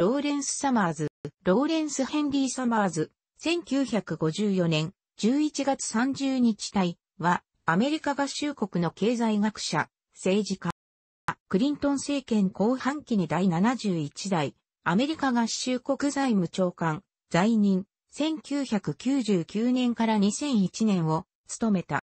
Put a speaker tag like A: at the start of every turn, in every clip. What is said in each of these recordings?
A: ローレンス・サマーズ、ローレンス・ヘンリー・サマーズ、1954年11月30日隊は、アメリカ合衆国の経済学者、政治家。クリントン政権後半期に第71代、アメリカ合衆国財務長官、在任、1999年から2001年を務めた。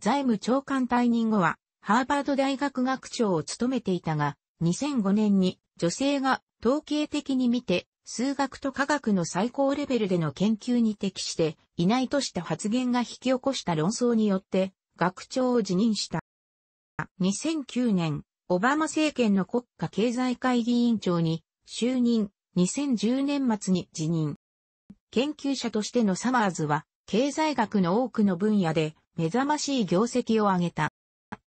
A: 財務長官退任後は、ハーバード大学学長を務めていたが、2005年に女性が統計的に見て、数学と科学の最高レベルでの研究に適していないとした発言が引き起こした論争によって、学長を辞任した。2009年、オバマ政権の国家経済会議委員長に就任、2010年末に辞任。研究者としてのサマーズは、経済学の多くの分野で目覚ましい業績を上げた。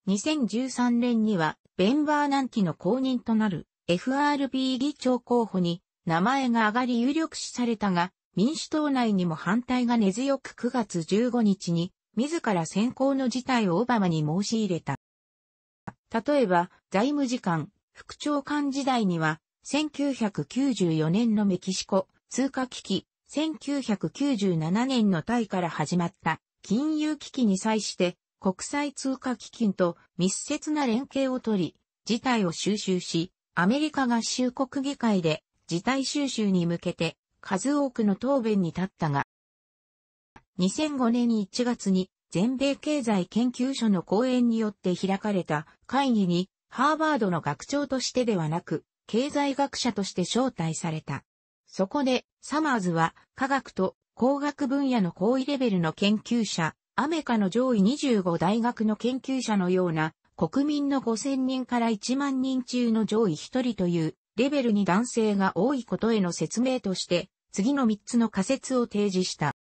A: 2013年には、ベン・バーナンキの公認となる FRB 議長候補に名前が上がり有力視されたが、民主党内にも反対が根強く9月15日に、自ら先行の事態をオバマに申し入れた。例えば、財務次官、副長官時代には、1994年のメキシコ通貨危機、1997年のタイから始まった金融危機に際して国際通貨基金と密接な連携をとり、事態を収集し、アメリカ合衆国議会で事態収集に向けて数多くの答弁に立ったが、2005年1月に全米経済研究所の講演によって開かれた会議にハーバードの学長としてではなく経済学者として招待された。そこでサマーズは科学と工学分野の高位レベルの研究者、アメカの上位25大学の研究者のような国民の5000人から1万人中の上位1人というレベルに男性が多いことへの説明として、次の3つの仮説を提示した。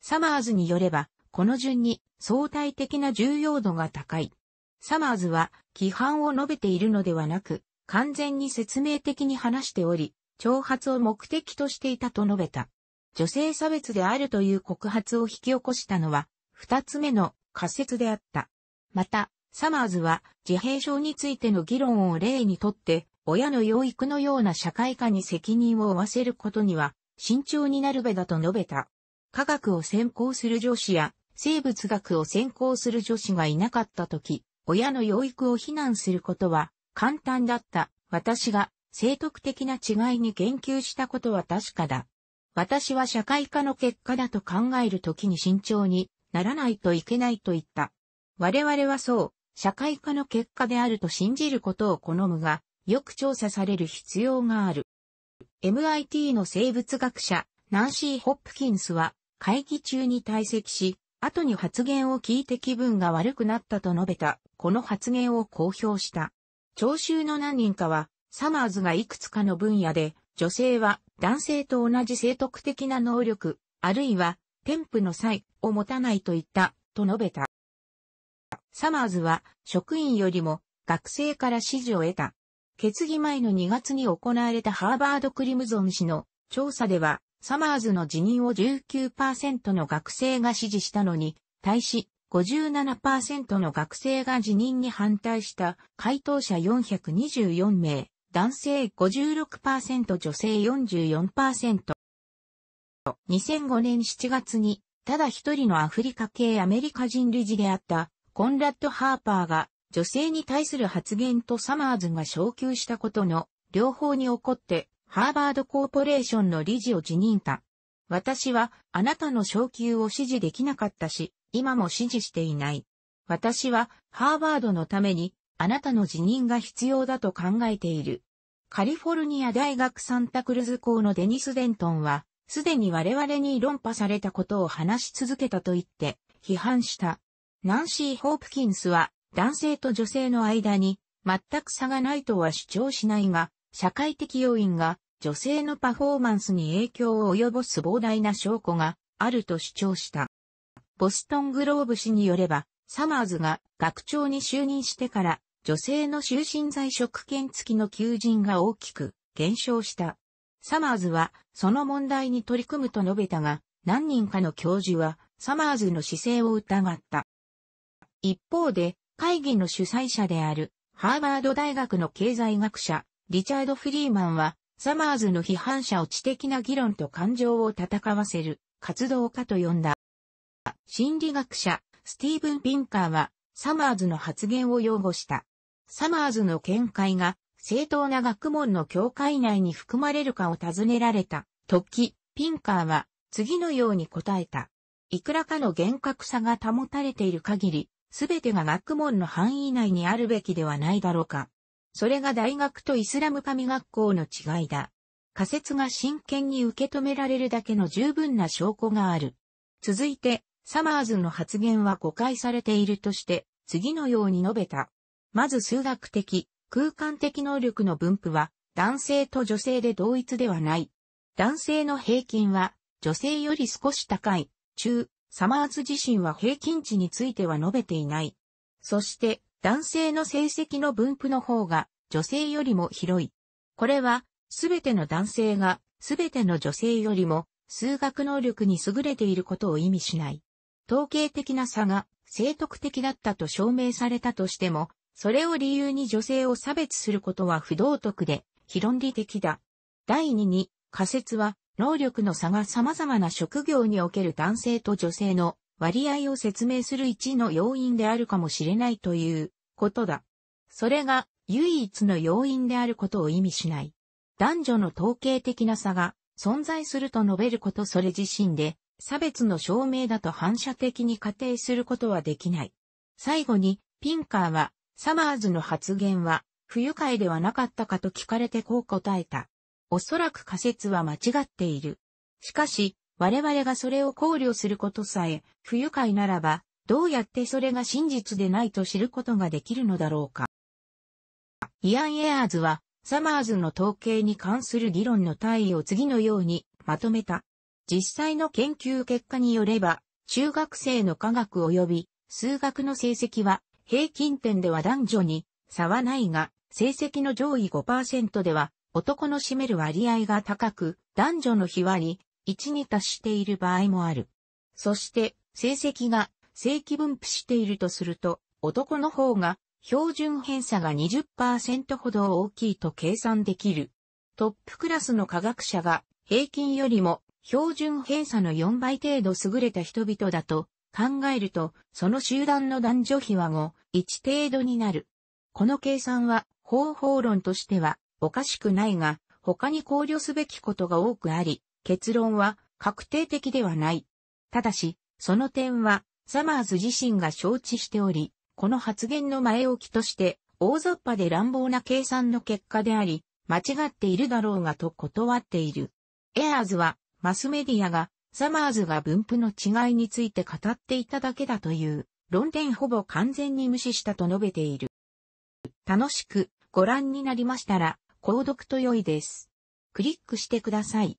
A: サマーズによれば、この順に相対的な重要度が高い。サマーズは規範を述べているのではなく、完全に説明的に話しており、挑発を目的としていたと述べた。女性差別であるという告発を引き起こしたのは、二つ目の仮説であった。また、サマーズは自閉症についての議論を例にとって、親の養育のような社会化に責任を負わせることには慎重になるべだと述べた。科学を専攻する女子や生物学を専攻する女子がいなかった時、親の養育を非難することは簡単だった。私が生徳的な違いに言及したことは確かだ。私は社会化の結果だと考えるときに慎重にならないといけないと言った。我々はそう、社会化の結果であると信じることを好むが、よく調査される必要がある。MIT の生物学者、ナンシー・ホップキンスは、会議中に退席し、後に発言を聞いて気分が悪くなったと述べた、この発言を公表した。聴衆の何人かは、サマーズがいくつかの分野で、女性は男性と同じ性徳的な能力、あるいは、添付の際を持たないといった、と述べた。サマーズは職員よりも学生から支持を得た。決議前の2月に行われたハーバード・クリムゾン氏の調査では、サマーズの辞任を19%の学生が支持したのに、対し57%の学生が辞任に反対した回答者424名、男性56%女性44%。2005年7月に、ただ一人のアフリカ系アメリカ人理事であったコンラッド・ハーパーが女性に対する発言とサマーズが昇給したことの両方に起こってハーバードコーポレーションの理事を辞任た。私はあなたの昇給を支持できなかったし、今も支持していない。私はハーバードのためにあなたの辞任が必要だと考えている。カリフォルニア大学サンタクルズ校のデニス・デントンは、すでに我々に論破されたことを話し続けたと言って、批判した。ナンシー・ホープキンスは男性と女性の間に全く差がないとは主張しないが、社会的要因が女性のパフォーマンスに影響を及ぼす膨大な証拠があると主張した。ボストングローブ氏によれば、サマーズが学長に就任してから女性の就寝在職権付きの求人が大きく減少した。サマーズはその問題に取り組むと述べたが、何人かの教授はサマーズの姿勢を疑った。一方で、会議の主催者である、ハーバード大学の経済学者、リチャード・フリーマンは、サマーズの批判者を知的な議論と感情を戦わせる活動家と呼んだ。心理学者、スティーブン・ピンカーは、サマーズの発言を擁護した。サマーズの見解が、正当な学問の境界内に含まれるかを尋ねられた、時、ピンカーは、次のように答えた。いくらかの厳格さが保たれている限り、すべてが学問の範囲内にあるべきではないだろうか。それが大学とイスラム神学校の違いだ。仮説が真剣に受け止められるだけの十分な証拠がある。続いて、サマーズの発言は誤解されているとして、次のように述べた。まず数学的、空間的能力の分布は、男性と女性で同一ではない。男性の平均は、女性より少し高い、中、サマーズ自身は平均値については述べていない。そして、男性の成績の分布の方が女性よりも広い。これは、すべての男性がすべての女性よりも数学能力に優れていることを意味しない。統計的な差が正徳的だったと証明されたとしても、それを理由に女性を差別することは不道徳で、非論理的だ。第2に、仮説は、能力の差が様々な職業における男性と女性の割合を説明する一の要因であるかもしれないということだ。それが唯一の要因であることを意味しない。男女の統計的な差が存在すると述べることそれ自身で差別の証明だと反射的に仮定することはできない。最後にピンカーはサマーズの発言は不愉快ではなかったかと聞かれてこう答えた。おそらく仮説は間違っている。しかし、我々がそれを考慮することさえ不愉快ならば、どうやってそれが真実でないと知ることができるのだろうか。イアン・エアーズは、サマーズの統計に関する議論の単位を次のようにまとめた。実際の研究結果によれば、中学生の科学及び数学の成績は平均点では男女に差はないが、成績の上位5%では男の占める割合が高く、男女の比割、1に達している場合もある。そして、成績が正規分布しているとすると、男の方が標準偏差が20%ほど大きいと計算できる。トップクラスの科学者が平均よりも標準偏差の4倍程度優れた人々だと考えると、その集団の男女比は5、1程度になる。この計算は方法論としてはおかしくないが、他に考慮すべきことが多くあり、結論は確定的ではない。ただし、その点は、サマーズ自身が承知しており、この発言の前置きとして、大雑把で乱暴な計算の結果であり、間違っているだろうがと断っている。エアーズは、マスメディアが、サマーズが分布の違いについて語っていただけだという、論点ほぼ完全に無視したと述べている。楽しくご覧になりましたら、購読と良いです。クリックしてください。